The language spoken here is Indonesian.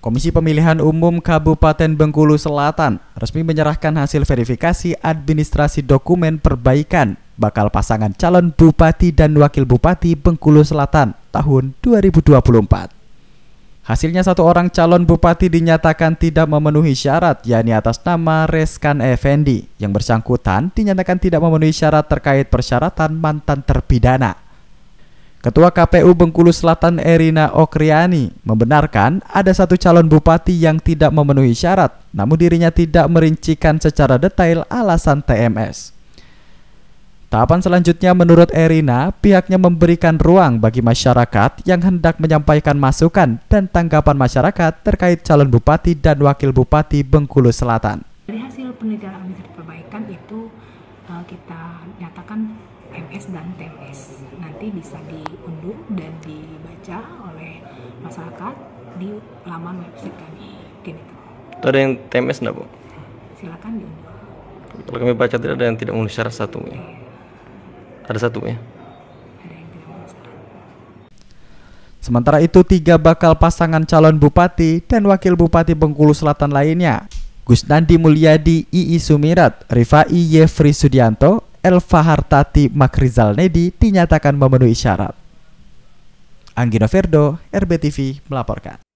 Komisi Pemilihan Umum Kabupaten Bengkulu Selatan resmi menyerahkan hasil verifikasi administrasi dokumen perbaikan bakal pasangan calon bupati dan wakil bupati Bengkulu Selatan tahun 2024. Hasilnya satu orang calon bupati dinyatakan tidak memenuhi syarat yakni atas nama Reskan Effendi yang bersangkutan dinyatakan tidak memenuhi syarat terkait persyaratan mantan terpidana. Ketua KPU Bengkulu Selatan Erina Okriani membenarkan ada satu calon bupati yang tidak memenuhi syarat, namun dirinya tidak merincikan secara detail alasan TMS. Tahapan selanjutnya menurut Erina, pihaknya memberikan ruang bagi masyarakat yang hendak menyampaikan masukan dan tanggapan masyarakat terkait calon bupati dan wakil bupati Bengkulu Selatan. Dari hasil penelitian uh, kita nyatakan MS dan TMS nanti bisa diunduh dan dibaca oleh masyarakat di laman website kami mungkin itu ada yang TMS enggak Bu? silakan diunduh kalau kami baca tidak ada yang tidak memenuhi syarat satu ya? Iya. ya? ada satu ya? Sementara itu, tiga bakal pasangan calon bupati dan wakil bupati Bengkulu Selatan lainnya Nandi Mulyadi, II Sumirat, Rifai Yefri Sudianto, Elva Hartati Makrizal Nedi dinyatakan memenuhi syarat. Anggino Ferdo, RBTV melaporkan.